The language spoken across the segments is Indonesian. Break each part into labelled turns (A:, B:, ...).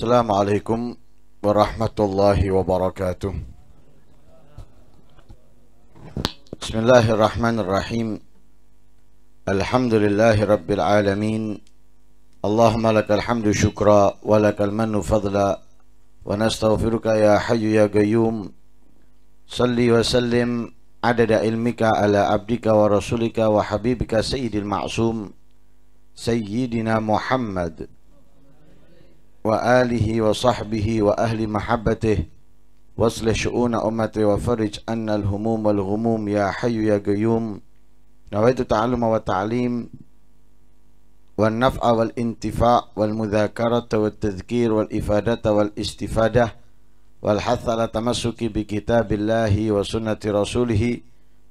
A: السلام عليكم ورحمة الله وبركاته بسم الله الرحمن الرحيم الحمد لله رب العالمين اللهم لك الحمد شكرا ولك المن فضلا ونستغفرك يا حي يا قيوم صلي وسلم عدد علمك على عبدك ورسولك وحبيبك سيد المعصوم سيدنا محمد وآله وصحبه وأهل محبته وصل شؤون أمتي وفرج أن الهموم والغموم يا حي يا قيوم نويت التعلم والتعليم والنفع والانتفاع والمذاكرة والتذكير والإفادة والاستفادة والحث على تمسك بكتاب الله وسنة رسوله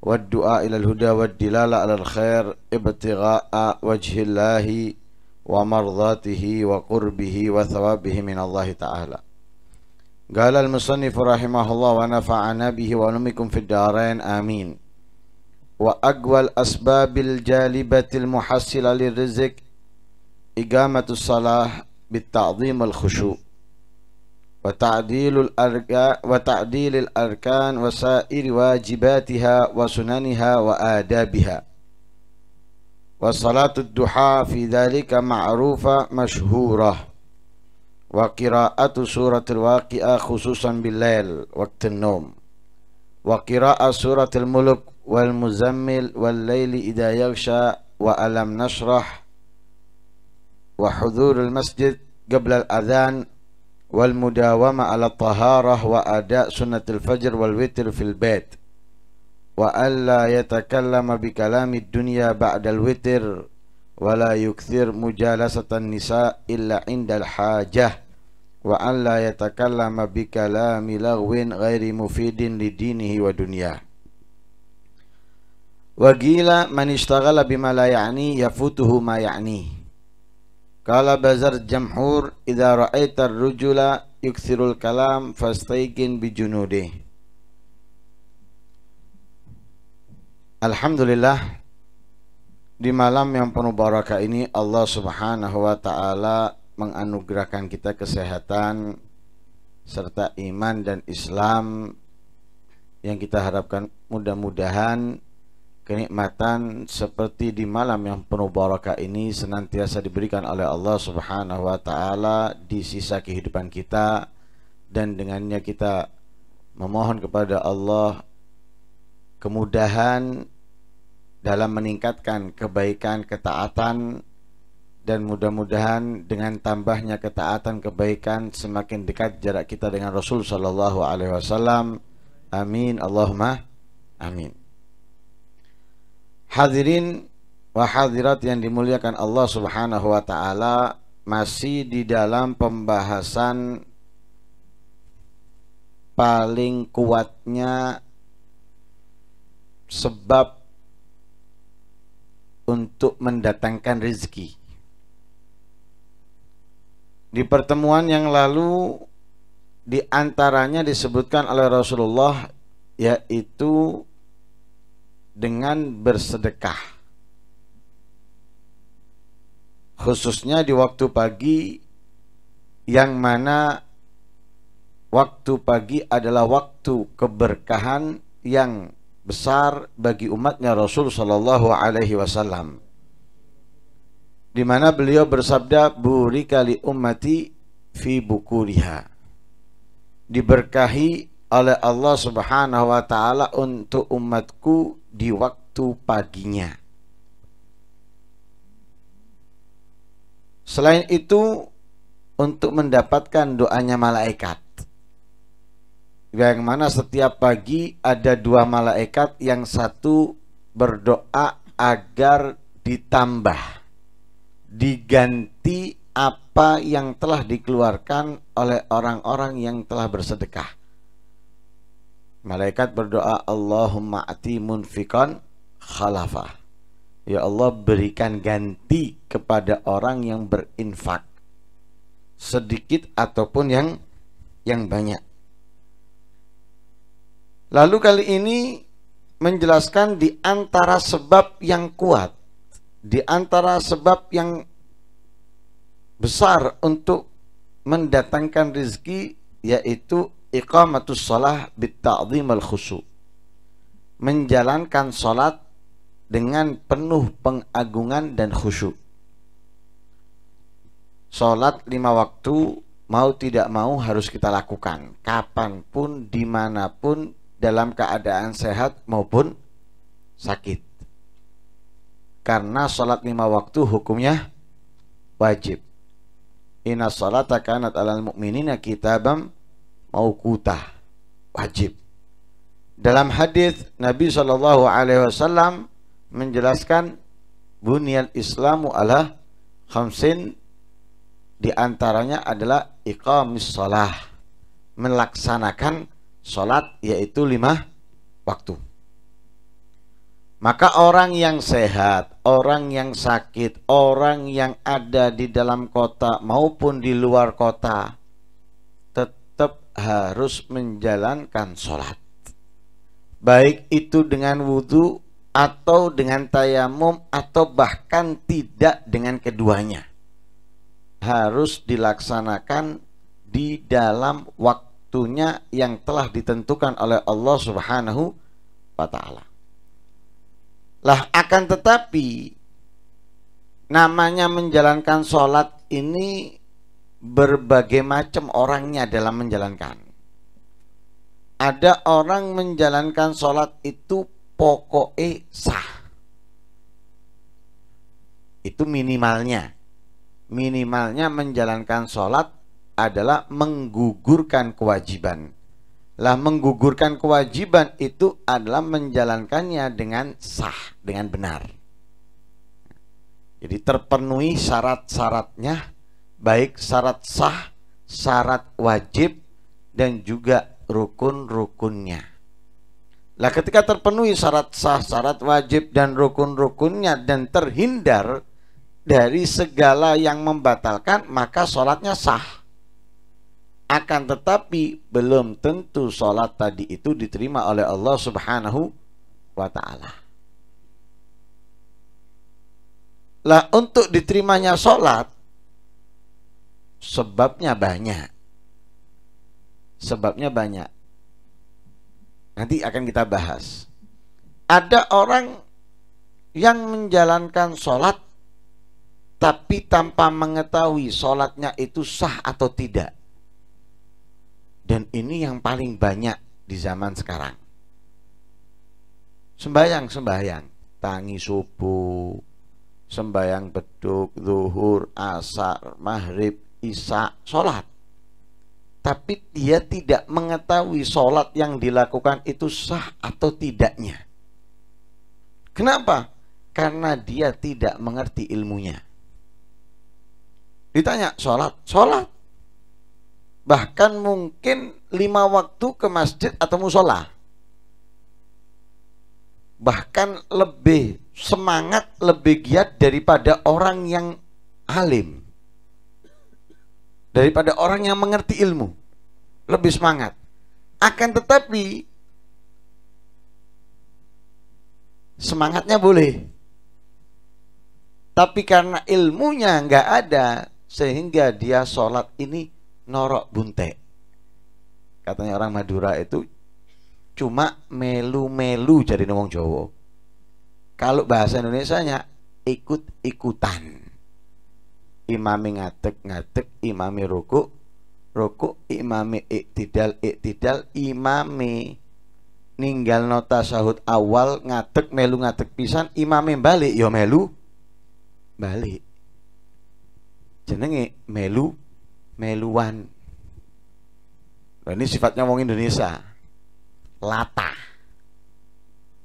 A: والدعاء إلى الهدى والدلالة على الخير ابتغاء وجه الله ومرضاته وقربه وثوابه من الله تعالى قال المصنف رحمه الله ونفعنا به ونمكم في الدارين آمين وأقوى الأسباب الجالبة المحصلة للرزق إقامة الصلاة بالتعظيم الخشوع وتعديل الأركان وتعديل الأركان وسائر واجباتها وسننها وآدابها وصلاة الضحى في ذلك معروفة مشهورة وقراءة سورة الواقعة خصوصا بالليل وقت النوم وقراءة سورة الملك والمزمل والليل إذا يغشى وألم نشرح وحضور المسجد قبل الأذان والمداومة على الطهارة وأداء سنة الفجر والوتر في البيت وألا يتكلم بكلام الدنيا بعد الوتر ولا يكثر مجالسة النساء إلا عند الحاجة وألا يتكلم بكلام لغو غير مفيد لدينه ودنياه وقيل من اشتغل بما لا يعنيه يفوته ما يعنيه قال بزر جمحور إذا رأيت الرجل يكثر الكلام فاستيقن بجنوده Alhamdulillah di malam yang penuh barokah ini Allah Subhanahu wa taala menganugerahkan kita kesehatan serta iman dan Islam yang kita harapkan mudah-mudahan kenikmatan seperti di malam yang penuh barokah ini senantiasa diberikan oleh Allah Subhanahu wa taala di sisa kehidupan kita dan dengannya kita memohon kepada Allah kemudahan dalam meningkatkan kebaikan ketaatan dan mudah-mudahan dengan tambahnya ketaatan kebaikan semakin dekat jarak kita dengan Rasul Shallallahu Alaihi Wasallam. Amin. Allahumma amin. Hadirin wa hadirat yang dimuliakan Allah Subhanahu wa taala masih di dalam pembahasan paling kuatnya sebab untuk mendatangkan rezeki. Di pertemuan yang lalu di antaranya disebutkan oleh Rasulullah yaitu dengan bersedekah. Khususnya di waktu pagi yang mana waktu pagi adalah waktu keberkahan yang besar bagi umatnya Rasul Shallallahu Alaihi Wasallam di mana beliau bersabda burikali ummati fi bukuriha diberkahi oleh Allah Subhanahu wa taala untuk umatku di waktu paginya Selain itu untuk mendapatkan doanya malaikat yang mana setiap pagi ada dua malaikat yang satu berdoa agar ditambah diganti apa yang telah dikeluarkan oleh orang-orang yang telah bersedekah. Malaikat berdoa, Allahumma ati munfikon khalafah. Ya Allah berikan ganti kepada orang yang berinfak sedikit ataupun yang yang banyak. Lalu kali ini menjelaskan di antara sebab yang kuat, di antara sebab yang besar untuk mendatangkan rizki yaitu iqamatus sholat bitta'zim al khusu menjalankan salat dengan penuh pengagungan dan khusyuk salat lima waktu mau tidak mau harus kita lakukan kapanpun dimanapun dalam keadaan sehat maupun sakit. Karena sholat lima waktu hukumnya wajib. Inna sholat kanat alal mu'minina kitabam maukuta Wajib. Dalam hadis Nabi Shallallahu Alaihi Wasallam menjelaskan bunyal Islamu ala khamsin diantaranya adalah iqamis sholah melaksanakan Sholat yaitu lima waktu. Maka orang yang sehat, orang yang sakit, orang yang ada di dalam kota maupun di luar kota tetap harus menjalankan sholat. Baik itu dengan wudhu atau dengan tayamum atau bahkan tidak dengan keduanya. Harus dilaksanakan di dalam waktu waktunya yang telah ditentukan oleh Allah Subhanahu wa taala. Lah akan tetapi namanya menjalankan sholat ini berbagai macam orangnya dalam menjalankan. Ada orang menjalankan sholat itu pokoknya sah. Itu minimalnya. Minimalnya menjalankan sholat adalah menggugurkan kewajiban. Lah menggugurkan kewajiban itu adalah menjalankannya dengan sah, dengan benar. Jadi terpenuhi syarat-syaratnya baik syarat sah, syarat wajib dan juga rukun-rukunnya. Lah ketika terpenuhi syarat sah, syarat wajib dan rukun-rukunnya dan terhindar dari segala yang membatalkan, maka sholatnya sah akan tetapi belum tentu sholat tadi itu diterima oleh Allah Subhanahu wa Ta'ala. Lah, untuk diterimanya sholat, sebabnya banyak. Sebabnya banyak. Nanti akan kita bahas. Ada orang yang menjalankan sholat tapi tanpa mengetahui sholatnya itu sah atau tidak dan ini yang paling banyak di zaman sekarang. Sembayang-sembayang, tangi subuh, sembayang beduk, zuhur, asar, maghrib, isya, sholat. Tapi dia tidak mengetahui sholat yang dilakukan itu sah atau tidaknya. Kenapa? Karena dia tidak mengerti ilmunya. Ditanya, sholat? Sholat bahkan mungkin lima waktu ke masjid atau musola bahkan lebih semangat lebih giat daripada orang yang alim daripada orang yang mengerti ilmu lebih semangat akan tetapi semangatnya boleh tapi karena ilmunya nggak ada sehingga dia sholat ini norok bunte katanya orang Madura itu cuma melu-melu jadi wong Jawa kalau bahasa Indonesia nya ikut-ikutan imami ngatek-ngatek imami ruku ruku imami iktidal iktidal imami ninggal nota sahut awal ngatek melu ngatek pisan imami balik yo ya melu balik jenenge melu meluan ini sifatnya wong Indonesia lata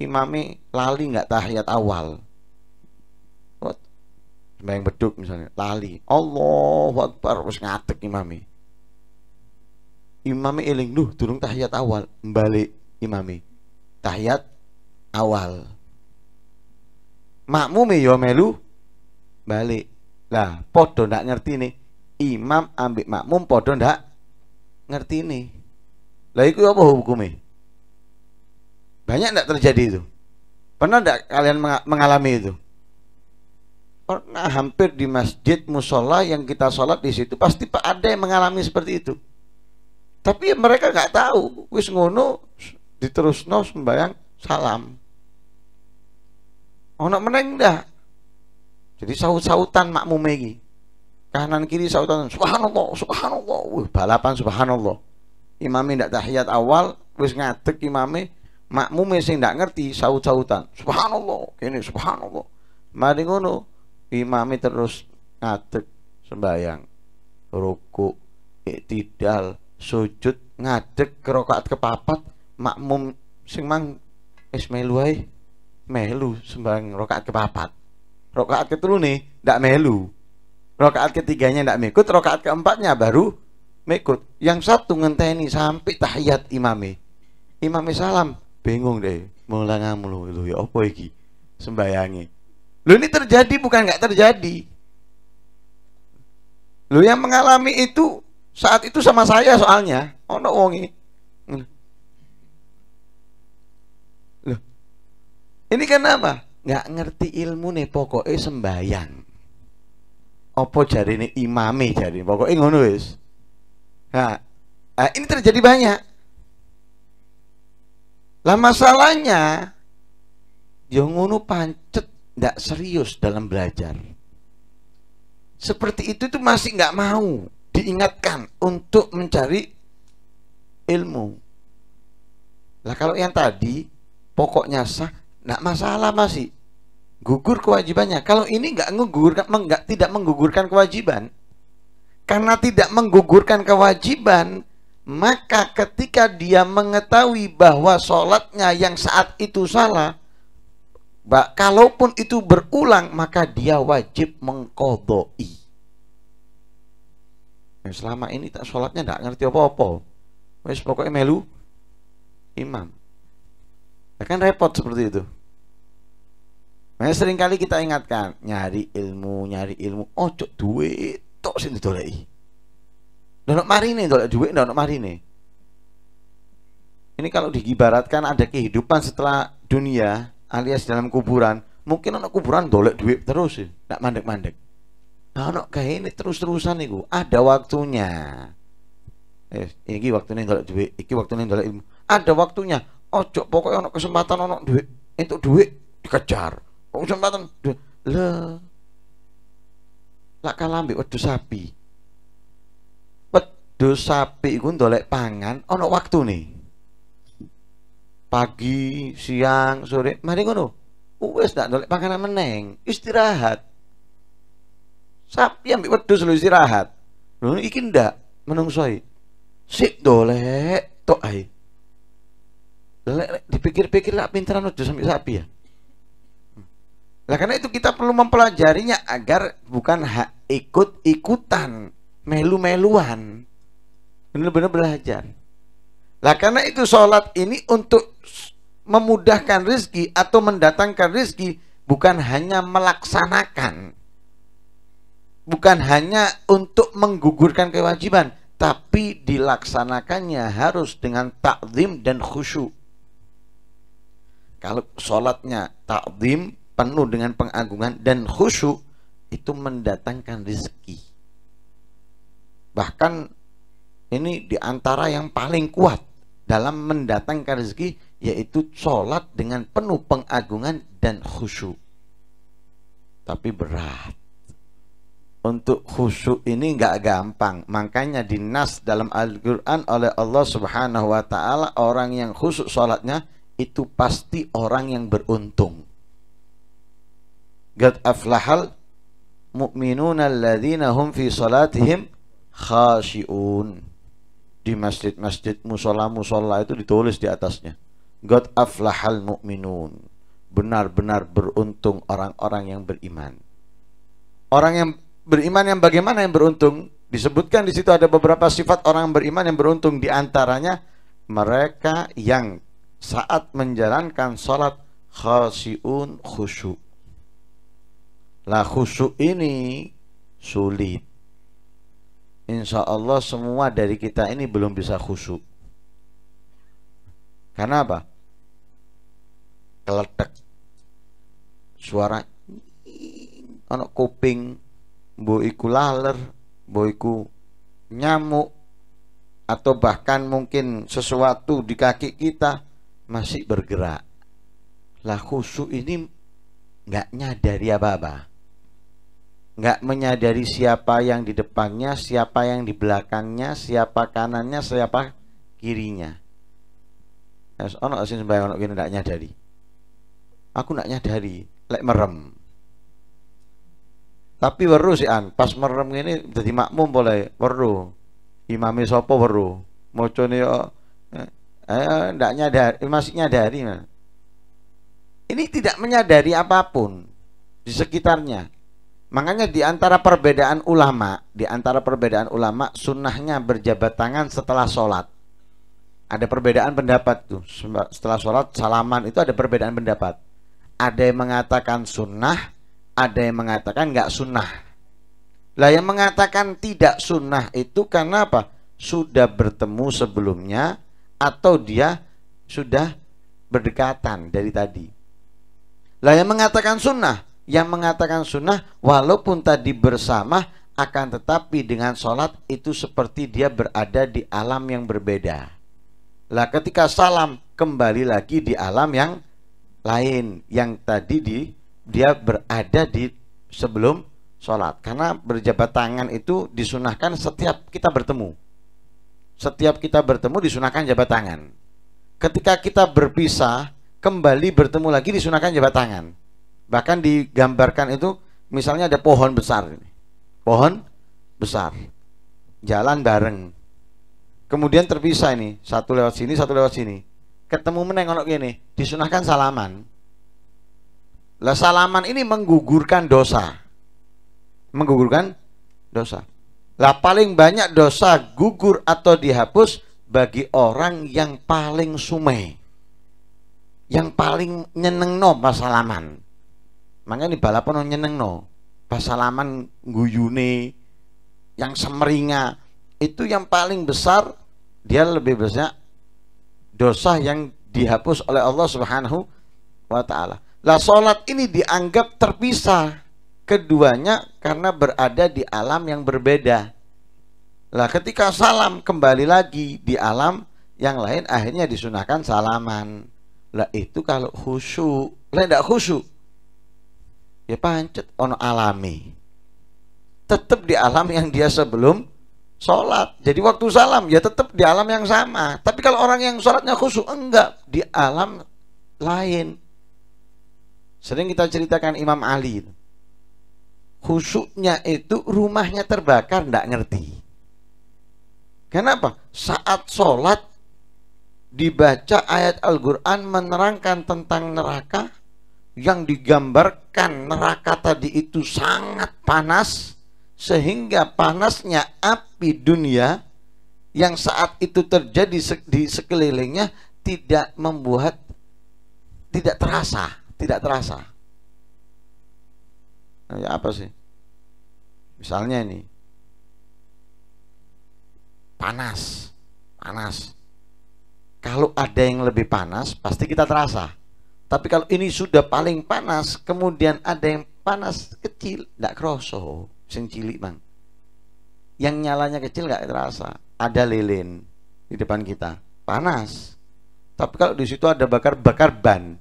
A: imami lali nggak tahiyat awal sembahyang beduk misalnya lali Allahu Akbar terus ngatek imami imami eling duh turun tahiyat awal balik imami tahiyat awal makmu e yo ya melu balik lah podo ndak ngerti nih imam ambik makmum podo ndak ngerti ini lah itu apa hukumnya banyak ndak terjadi itu pernah ndak kalian mengalami itu pernah hampir di masjid musola yang kita sholat di situ pasti pak ada yang mengalami seperti itu tapi ya mereka nggak tahu wis ngono diterusno membayang salam ono meneng dah jadi saut-sautan makmum lagi kanan kiri sautan subhanallah subhanallah Wih, balapan subhanallah imami ndak tahiyat awal wis ngadeg imami. makmum sing ndak ngerti saut-sautan subhanallah ini subhanallah mari ngono imami terus ngadeg sembayang ruku iktidal sujud ngadeg ke papat. kepapat makmum sing mang es melu melu sembayang papat. kepapat rakaat ketelu nih ndak melu Rokaat ketiganya tidak mengikut, rokaat keempatnya baru mengikut. Yang satu ngenteni sampai tahiyat imami, imami salam, bingung deh. Mulai ngamlu lu ya apa iki? Sembayangi. Lu ini terjadi bukan nggak terjadi. Lu yang mengalami itu saat itu sama saya soalnya. Ono wongi. Hmm. Ini kan apa? Nggak ngerti ilmu nih pokoknya sembayang opo apa ini imami jarine pokoknya ngono wis nah, nah ini terjadi banyak lah masalahnya yang ngono pancet ndak serius dalam belajar seperti itu tuh masih nggak mau diingatkan untuk mencari ilmu lah kalau yang tadi pokoknya sah nggak masalah masih gugur kewajibannya. Kalau ini nggak menggugurkan, nggak tidak menggugurkan kewajiban, karena tidak menggugurkan kewajiban, maka ketika dia mengetahui bahwa sholatnya yang saat itu salah, bak, kalaupun itu berulang, maka dia wajib mengkodoi. Ya, selama ini tak sholatnya nggak ngerti apa-apa. Wes pokoknya melu imam. Ya kan repot seperti itu. Makanya sering kali kita ingatkan, nyari ilmu, nyari ilmu, ojo oh, cok duit tok sing didoleki. mari nih dolek duit, ndak nih. Ini kalau digibaratkan ada kehidupan setelah dunia alias dalam kuburan, mungkin anak kuburan dolek duit terus, eh. ndak mandek-mandek. Nah, anak kayak ini terus-terusan nih ada waktunya. Eh, waktu waktunya dolek duit, waktu waktunya dolek ilmu. Ada waktunya. Ojo oh, pokoknya anak kesempatan anak duit, itu duit dikejar Wong sempatan le lak kalambi wedhus sapi. Wedhus sapi iku ndolek pangan ana nih, Pagi, siang, sore, mari ngono. Wis ndak ndolek panganan meneng, istirahat. Sapi ambek wedhus lho istirahat. Lho iki ndak menungsoi. E. Sik ndolek toai. ae. dipikir-pikir lak pinteran wedhus ambek sapi ya. Lah karena itu kita perlu mempelajarinya agar bukan hak ikut-ikutan, melu-meluan. Benar-benar belajar. Lah karena itu sholat ini untuk memudahkan rizki atau mendatangkan rizki bukan hanya melaksanakan. Bukan hanya untuk menggugurkan kewajiban, tapi dilaksanakannya harus dengan takzim dan khusyuk. Kalau sholatnya takzim, penuh dengan pengagungan dan khusyuk itu mendatangkan rezeki. Bahkan ini diantara yang paling kuat dalam mendatangkan rezeki yaitu sholat dengan penuh pengagungan dan khusyuk. Tapi berat. Untuk khusyuk ini nggak gampang. Makanya di nas dalam Al-Quran oleh Allah Subhanahu Wa Taala orang yang khusyuk sholatnya itu pasti orang yang beruntung. Qad aflahal mu'minuna الذين hum fi salatihim khasyi'un. Di masjid-masjid musola-musola itu ditulis di atasnya. God aflahal mu'minun. Benar-benar beruntung orang-orang yang beriman. Orang yang beriman yang bagaimana yang beruntung? Disebutkan di situ ada beberapa sifat orang beriman yang beruntung di antaranya mereka yang saat menjalankan salat khasiun khusyuk lah khusyuk ini sulit. Insya Allah semua dari kita ini belum bisa khusyuk. Karena apa? Keletek suara anak kuping boiku laler, boiku nyamuk atau bahkan mungkin sesuatu di kaki kita masih bergerak. Lah khusyuk ini nggak nyadari apa-apa nggak menyadari siapa yang di depannya, siapa yang di belakangnya, siapa kanannya, siapa kirinya. Terus nah, ono sing sembahyang ono kene ndak nyadari. Aku ndak nyadari, lek merem. Tapi weru sih an, pas merem ini jadi makmum boleh weru. Imami sapa weru. Mocone yo eh, eh ndak nyadari, eh, masih nyadari. Ini tidak menyadari apapun di sekitarnya. Makanya di antara perbedaan ulama, di antara perbedaan ulama sunnahnya berjabat tangan setelah sholat. Ada perbedaan pendapat tuh. Setelah sholat salaman itu ada perbedaan pendapat. Ada yang mengatakan sunnah, ada yang mengatakan nggak sunnah. Lah yang mengatakan tidak sunnah itu karena apa? Sudah bertemu sebelumnya atau dia sudah berdekatan dari tadi. Lah yang mengatakan sunnah yang mengatakan sunnah walaupun tadi bersama akan tetapi dengan sholat itu seperti dia berada di alam yang berbeda. Lah ketika salam kembali lagi di alam yang lain yang tadi di dia berada di sebelum sholat karena berjabat tangan itu disunahkan setiap kita bertemu setiap kita bertemu disunahkan jabat tangan ketika kita berpisah kembali bertemu lagi disunahkan jabat tangan Bahkan digambarkan itu misalnya ada pohon besar ini. Pohon besar. Jalan bareng. Kemudian terpisah ini, satu lewat sini, satu lewat sini. Ketemu meneng ono gini, disunahkan salaman. Lah salaman ini menggugurkan dosa. Menggugurkan dosa. Lah paling banyak dosa gugur atau dihapus bagi orang yang paling sumai. Yang paling nyeneng no salaman makanya di balapan nyeneng no pas salaman guyune yang semeringa itu yang paling besar dia lebih besar dosa yang dihapus oleh Allah Subhanahu wa taala. Lah salat ini dianggap terpisah keduanya karena berada di alam yang berbeda. Lah ketika salam kembali lagi di alam yang lain akhirnya disunahkan salaman. Lah itu kalau khusyuk. Lah tidak khusyuk ya pancet ono alami tetap di alam yang dia sebelum sholat jadi waktu salam ya tetap di alam yang sama tapi kalau orang yang sholatnya khusus enggak di alam lain sering kita ceritakan Imam Ali khusuknya itu rumahnya terbakar ndak ngerti kenapa saat sholat dibaca ayat Al-Quran menerangkan tentang neraka yang digambarkan neraka tadi itu sangat panas sehingga panasnya api dunia yang saat itu terjadi di sekelilingnya tidak membuat tidak terasa, tidak terasa. Nah, ya apa sih? Misalnya ini panas, panas. Kalau ada yang lebih panas, pasti kita terasa tapi kalau ini sudah paling panas, kemudian ada yang panas kecil, tidak kroso, sing cilik bang. Yang nyalanya kecil nggak terasa. Ada lilin di depan kita, panas. Tapi kalau di situ ada bakar-bakar ban,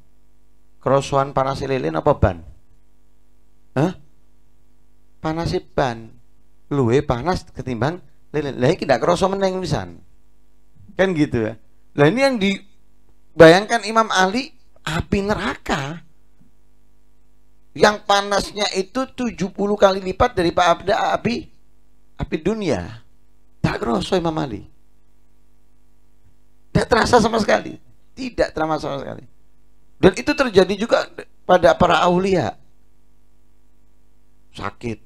A: kerosuan panas lilin apa ban? Hah? Panas ban, luwe panas ketimbang lilin. Lah tidak kroso meneng pisan. Kan gitu ya. Lah ini yang dibayangkan Imam Ali api neraka yang panasnya itu 70 kali lipat dari pada api api dunia. Tak grosso Imam Ali. Tidak terasa sama sekali. Tidak terasa sama sekali. Dan itu terjadi juga pada para aulia. Sakit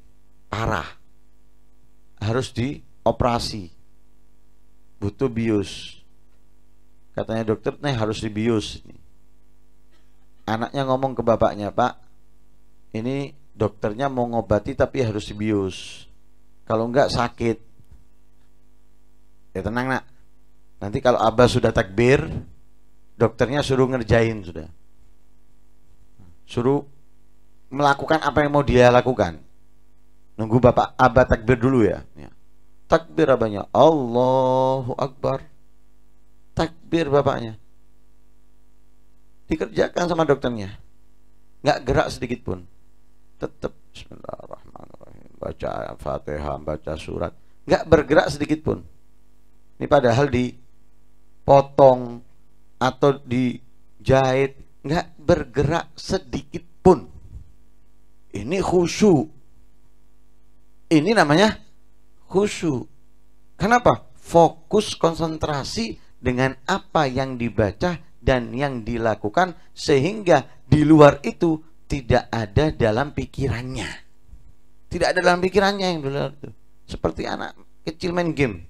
A: parah. Harus dioperasi. Butuh bius. Katanya dokter, nih harus dibius nih anaknya ngomong ke bapaknya pak ini dokternya mau ngobati tapi harus bius kalau enggak sakit ya tenang nak nanti kalau abah sudah takbir dokternya suruh ngerjain sudah suruh melakukan apa yang mau dia lakukan nunggu bapak abah takbir dulu ya, ya. takbir abahnya Allahu Akbar takbir bapaknya dikerjakan sama dokternya nggak gerak sedikit pun tetap Bismillahirrahmanirrahim baca fatihah baca surat nggak bergerak sedikit pun ini padahal dipotong atau dijahit nggak bergerak sedikit pun ini khusyuk ini namanya khusyuk kenapa fokus konsentrasi dengan apa yang dibaca dan yang dilakukan sehingga di luar itu tidak ada dalam pikirannya. Tidak ada dalam pikirannya yang di luar itu. Seperti anak kecil main game.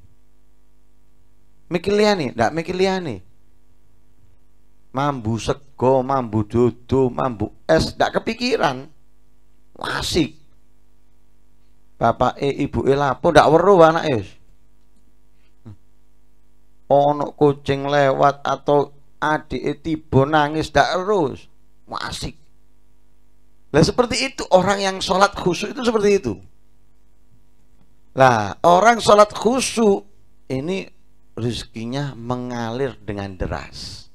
A: Mikiliani, tidak mikiliani. Mambu sego, mambu dudu, mambu es, tidak kepikiran. Asik. Bapak e ibu e lapo ndak weruh anak es. Ono kucing lewat atau adik tiba nangis dak terus asik lah seperti itu orang yang sholat khusyuk itu seperti itu lah orang sholat khusyuk ini rezekinya mengalir dengan deras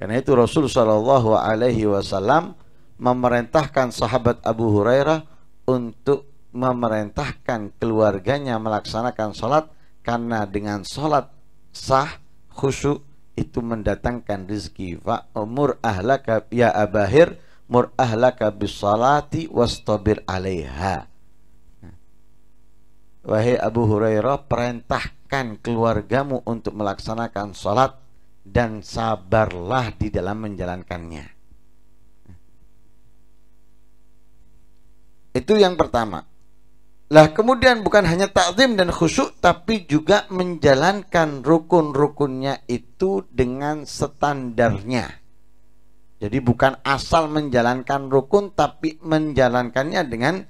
A: karena itu Rasul Shallallahu Alaihi Wasallam memerintahkan sahabat Abu Hurairah untuk memerintahkan keluarganya melaksanakan sholat karena dengan sholat sah khusyuk itu mendatangkan rizki fa umur ahlaka ya abahir mur ahlaka bis salati wastabir alaiha wahai Abu Hurairah perintahkan keluargamu untuk melaksanakan salat dan sabarlah di dalam menjalankannya itu yang pertama lah kemudian bukan hanya takzim dan khusyuk tapi juga menjalankan rukun-rukunnya itu dengan standarnya. Jadi bukan asal menjalankan rukun tapi menjalankannya dengan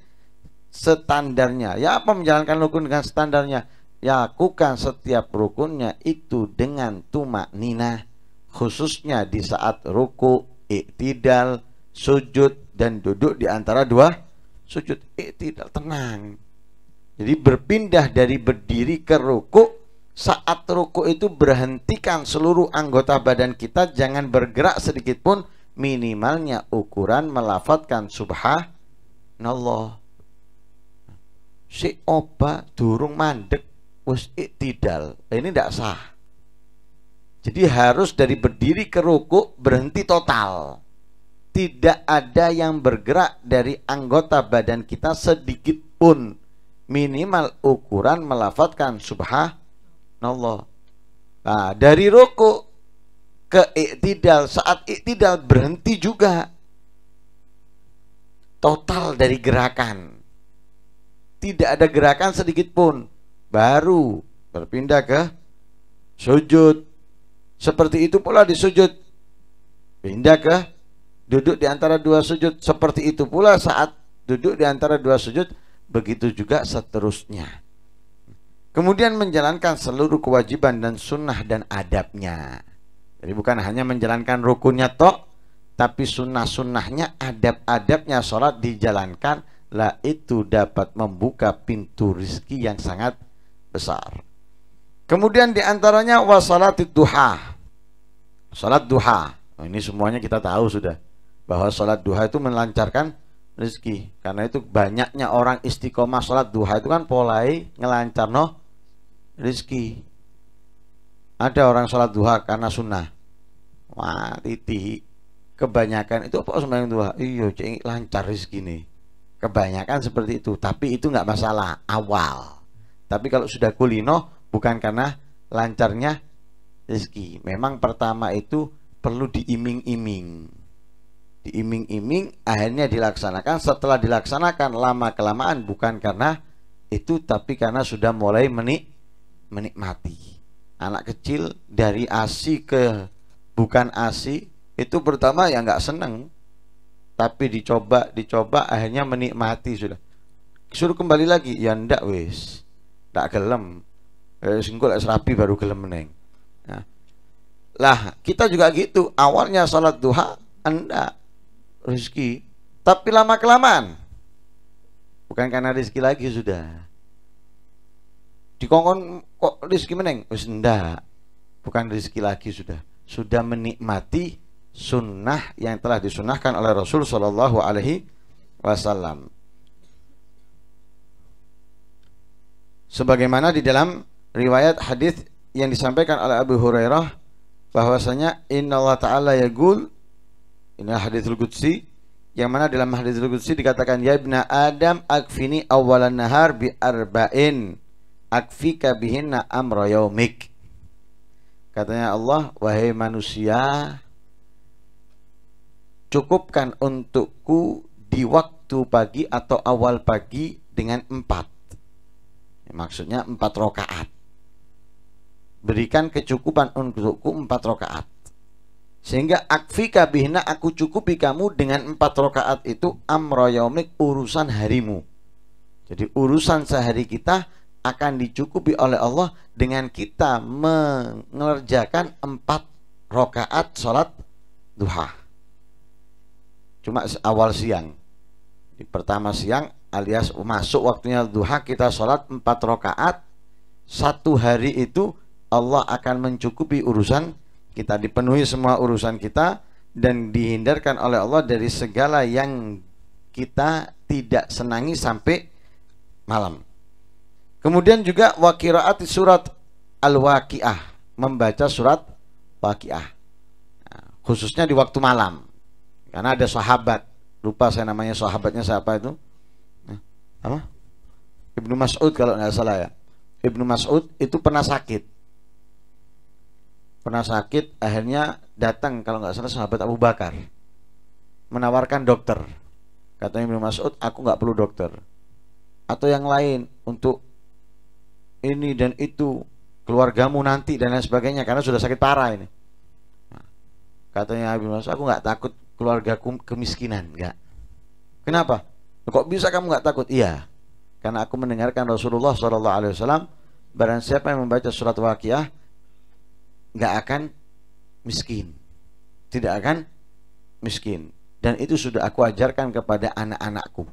A: standarnya. Ya apa menjalankan rukun dengan standarnya? Ya lakukan setiap rukunnya itu dengan tumak nina khususnya di saat ruku, iktidal, sujud dan duduk di antara dua sujud iktidal tenang jadi berpindah dari berdiri ke rukuk saat rukuk itu berhentikan seluruh anggota badan kita jangan bergerak sedikit pun minimalnya ukuran melafatkan subhanallah. Si oba durung mandek wis tidal Ini tidak sah. Jadi harus dari berdiri ke rukuk berhenti total. Tidak ada yang bergerak dari anggota badan kita sedikit pun minimal ukuran melafatkan subhanallah. Nah, dari ruku ke iktidal saat iktidal berhenti juga total dari gerakan tidak ada gerakan sedikit pun baru berpindah ke sujud seperti itu pula di sujud pindah ke duduk di antara dua sujud seperti itu pula saat duduk di antara dua sujud begitu juga seterusnya. Kemudian menjalankan seluruh kewajiban dan sunnah dan adabnya. Jadi bukan hanya menjalankan rukunnya tok, tapi sunnah-sunnahnya, adab-adabnya sholat dijalankan, lah itu dapat membuka pintu rizki yang sangat besar. Kemudian diantaranya wasalat duha. Salat duha. ini semuanya kita tahu sudah bahwa salat duha itu melancarkan rezeki karena itu banyaknya orang istiqomah sholat duha itu kan polai ngelancar no rezeki ada orang sholat duha karena sunnah wah titi kebanyakan itu apa sembahyang duha iyo cing lancar rezeki nih kebanyakan seperti itu tapi itu nggak masalah awal tapi kalau sudah kulino bukan karena lancarnya rezeki memang pertama itu perlu diiming-iming diiming-iming akhirnya dilaksanakan setelah dilaksanakan lama kelamaan bukan karena itu tapi karena sudah mulai menik menikmati anak kecil dari asi ke bukan asi itu pertama ya nggak seneng tapi dicoba dicoba akhirnya menikmati sudah suruh kembali lagi ya ndak wes tak gelem eh, es serapi baru gelem neng nah, lah kita juga gitu awalnya sholat duha anda rezeki, tapi lama kelamaan bukan karena rezeki lagi sudah. Dikongkon kok rezeki meneng? Wis ndak. Bukan rezeki lagi sudah. Sudah menikmati sunnah yang telah disunahkan oleh Rasul Shallallahu Alaihi Wasallam. Sebagaimana di dalam riwayat hadis yang disampaikan oleh Abu Hurairah bahwasanya Inna Allah Taala yagul ini hadithul Qudsi yang mana dalam hadithul Qudsi dikatakan ya Ibn Adam akfini awalan nahar bi arba'in akfika bihinna amra yaumik. Katanya Allah, wahai manusia, cukupkan untukku di waktu pagi atau awal pagi dengan empat. maksudnya empat rokaat. Berikan kecukupan untukku empat rokaat. Sehingga akfika bihna aku cukupi kamu dengan empat rokaat itu amroyomik urusan harimu. Jadi urusan sehari kita akan dicukupi oleh Allah dengan kita mengerjakan empat rokaat sholat duha. Cuma awal siang. Di pertama siang alias masuk waktunya duha kita sholat empat rokaat. Satu hari itu Allah akan mencukupi urusan kita dipenuhi semua urusan kita dan dihindarkan oleh Allah dari segala yang kita tidak senangi sampai malam. Kemudian juga wakiraat surat al-waqiah membaca surat waqiah nah, khususnya di waktu malam karena ada sahabat lupa saya namanya sahabatnya siapa itu nah, apa Ibnu Mas'ud kalau nggak salah ya Ibnu Mas'ud itu pernah sakit pernah sakit akhirnya datang kalau nggak salah sahabat Abu Bakar menawarkan dokter katanya Ibnu Mas'ud aku nggak perlu dokter atau yang lain untuk ini dan itu keluargamu nanti dan lain sebagainya karena sudah sakit parah ini nah, katanya Ibnu Mas'ud aku nggak takut keluargaku kemiskinan nggak kenapa kok bisa kamu nggak takut iya karena aku mendengarkan Rasulullah SAW Alaihi barang siapa yang membaca surat Waqiyah nggak akan miskin tidak akan miskin dan itu sudah aku ajarkan kepada anak-anakku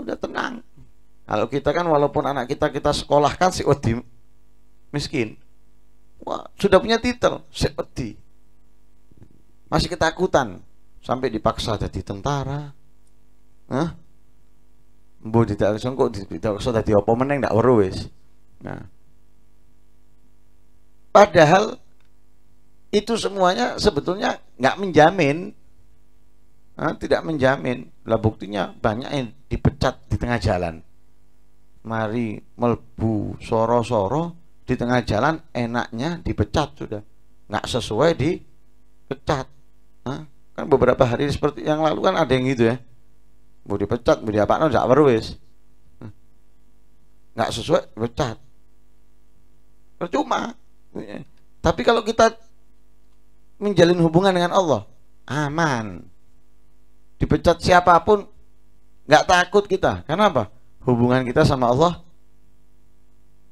A: udah tenang kalau kita kan walaupun anak kita kita sekolahkan si Odi miskin wah sudah punya titel si Odi masih ketakutan sampai dipaksa jadi tentara Hah? Bu tidak langsung kok tidak usah jadi opo meneng ndak urus. wis. Nah, Padahal itu semuanya sebetulnya nggak menjamin, nah, tidak menjamin. Lah buktinya banyak yang dipecat di tengah jalan. Mari melbu soro-soro di tengah jalan enaknya dipecat sudah, nggak sesuai dipecat. Nah, kan beberapa hari seperti yang lalu kan ada yang gitu ya, mau dipecat, mau diapa no, nggak berwis nggak sesuai pecat. Percuma, Iya. Tapi kalau kita menjalin hubungan dengan Allah, aman. Dipecat siapapun nggak takut kita. Karena apa? Hubungan kita sama Allah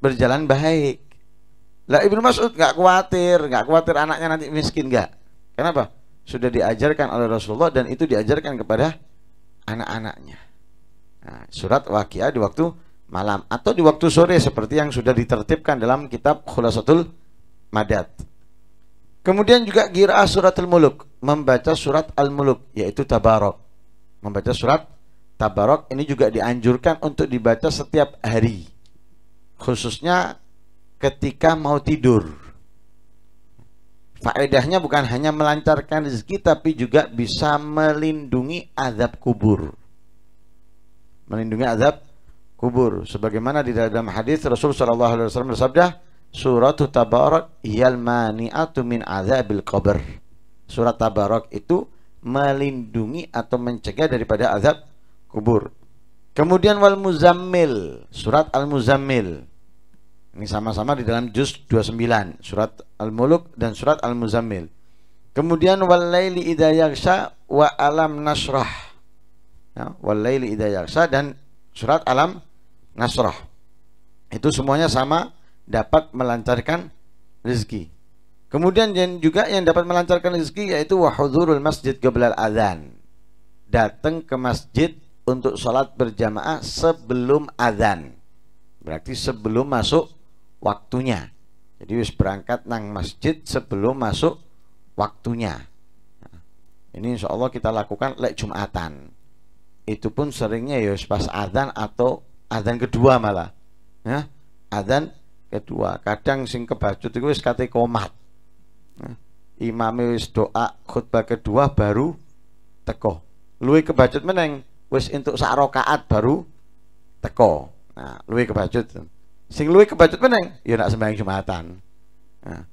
A: berjalan baik. Lah Ibnu Mas'ud nggak khawatir, nggak khawatir anaknya nanti miskin nggak? Kenapa? Sudah diajarkan oleh Rasulullah dan itu diajarkan kepada anak-anaknya. Nah, surat Waqiah di waktu malam atau di waktu sore seperti yang sudah ditertibkan dalam kitab Khulasatul madat. Kemudian juga kira surat al-muluk, membaca surat al-muluk yaitu tabarok. Membaca surat tabarok ini juga dianjurkan untuk dibaca setiap hari. Khususnya ketika mau tidur. Faedahnya bukan hanya melancarkan rezeki tapi juga bisa melindungi azab kubur. Melindungi azab kubur sebagaimana di dalam hadis Rasul saw bersabda, Surat Tabarak yal mani'atu min azabil qabr Surat Tabarak itu Melindungi atau mencegah daripada azab kubur Kemudian wal muzammil Surat al-muzammil Ini sama-sama di dalam juz 29 Surat al-muluk dan surat al-muzammil Kemudian wal laili idha yaksa Wa alam nasrah ya, wal laili idha Dan surat alam nasrah Itu semuanya sama dapat melancarkan rezeki. Kemudian yang juga yang dapat melancarkan rezeki yaitu wahudurul masjid qablal adzan. Datang ke masjid untuk sholat berjamaah sebelum adzan. Berarti sebelum masuk waktunya. Jadi wis berangkat nang masjid sebelum masuk waktunya. ini insya Allah kita lakukan lek Jumatan. Itu pun seringnya ya pas adzan atau adzan kedua malah. Ya, adzan kedua kadang sing kebacut itu wis kate komat nah, imam wis doa khutbah kedua baru teko luwi kebacut meneng wis entuk sak rakaat baru teko nah luwi kebacut sing luwi kebacut meneng ya nak sembahyang jumatan nah,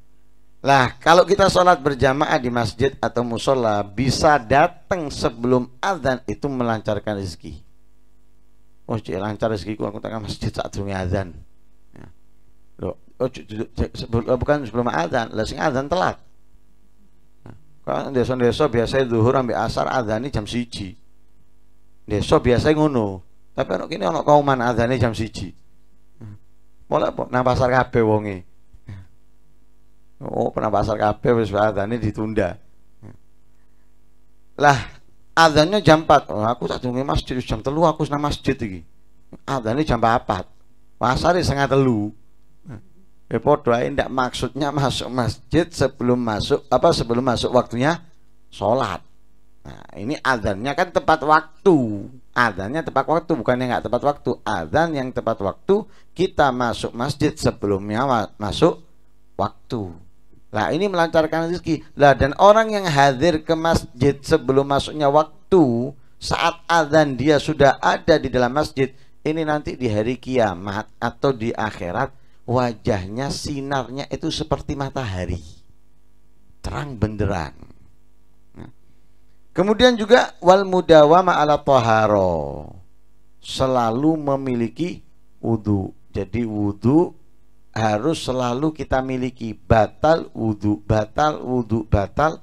A: lah, kalau kita sholat berjamaah di masjid atau musola bisa datang sebelum azan itu melancarkan rezeki. Oh, cik, lancar rezekiku aku tengah masjid saat dunia azan. Oh, oh, bukan sebelum azan, lah sing azan telat. Kan desa-desa biasa zuhur ambek asar azane jam siji. Desa biasa ngono, tapi anak kini anak mana azane jam siji. Mulai apa? Nang pasar kabeh wonge. Oh, pernah pasar kabeh wis azane ditunda. Lah, azannya jam 4. Oh, aku tak dungi masjid jam 3 aku nang masjid iki. Azane jam 4. Pasare setengah 3 Ya podo maksudnya masuk masjid sebelum masuk apa sebelum masuk waktunya sholat. Nah, ini azannya kan tepat waktu. Azannya tepat waktu bukannya nggak tepat waktu. Azan yang tepat waktu kita masuk masjid sebelumnya masuk waktu. Nah ini melancarkan rezeki. Lah dan orang yang hadir ke masjid sebelum masuknya waktu saat azan dia sudah ada di dalam masjid ini nanti di hari kiamat atau di akhirat wajahnya sinarnya itu seperti matahari terang benderang ya. kemudian juga wal mudawama ala toharo selalu memiliki wudhu jadi wudhu harus selalu kita miliki batal wudhu batal wudhu batal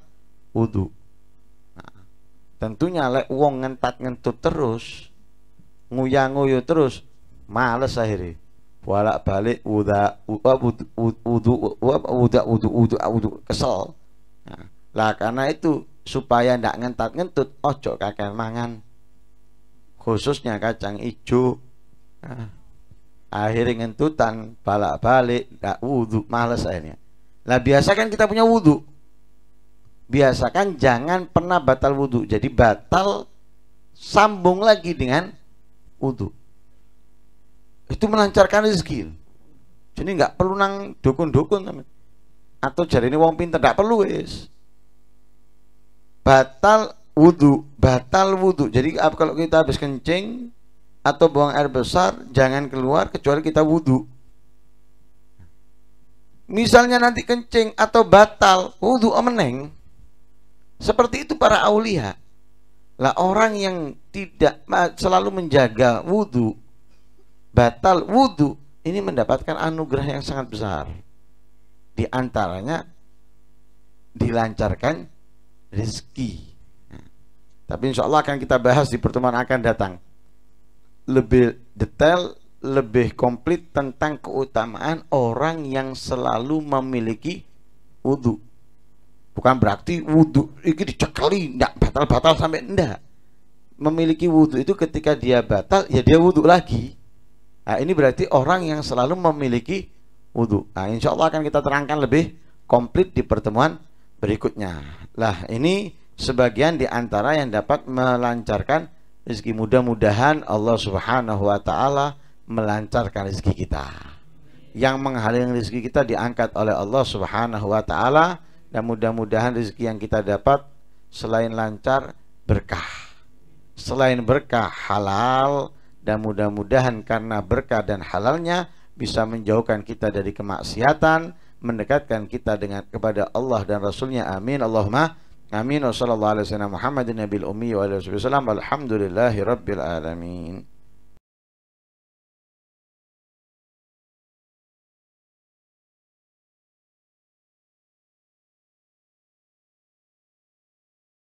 A: wudhu nah, tentunya lek wong ngentat ngentut terus nguyang nguyu terus males akhirnya bolak balik udah udah udah udah udah kesel nah, lah karena itu supaya ndak ngentat ngentut ojo kakek mangan khususnya kacang hijau nah, akhirnya ngentutan balak balik ndak wudhu males akhirnya lah biasa kan kita punya wudhu biasa kan jangan pernah batal wudhu jadi batal sambung lagi dengan wudhu itu melancarkan rezeki jadi nggak perlu nang dukun-dukun atau jadi ini wong pinter nggak perlu wis batal wudhu batal wudhu jadi kalau kita habis kencing atau buang air besar jangan keluar kecuali kita wudhu misalnya nanti kencing atau batal wudhu omeneng seperti itu para aulia lah orang yang tidak selalu menjaga wudhu batal wudhu ini mendapatkan anugerah yang sangat besar di antaranya dilancarkan rezeki tapi insya Allah akan kita bahas di pertemuan akan datang lebih detail lebih komplit tentang keutamaan orang yang selalu memiliki wudhu bukan berarti wudhu ini dicekali tidak batal-batal sampai enggak memiliki wudhu itu ketika dia batal ya dia wudhu lagi Nah, ini berarti orang yang selalu memiliki wudhu. Nah, insya Allah akan kita terangkan lebih komplit di pertemuan berikutnya. Lah, ini sebagian di antara yang dapat melancarkan rezeki. Mudah-mudahan Allah Subhanahu wa taala melancarkan rezeki kita. Yang menghalangi rezeki kita diangkat oleh Allah Subhanahu wa taala dan mudah-mudahan rezeki yang kita dapat selain lancar berkah. Selain berkah halal, dan mudah-mudahan karena berkah dan halalnya bisa menjauhkan kita dari kemaksiatan, mendekatkan kita dengan kepada Allah dan Rasulnya. Amin. Allahumma amin. Wassalamualaikum warahmatullahi wabarakatuh. Muhammadin nabil ummi wa alhamdulillahi rabbil alamin.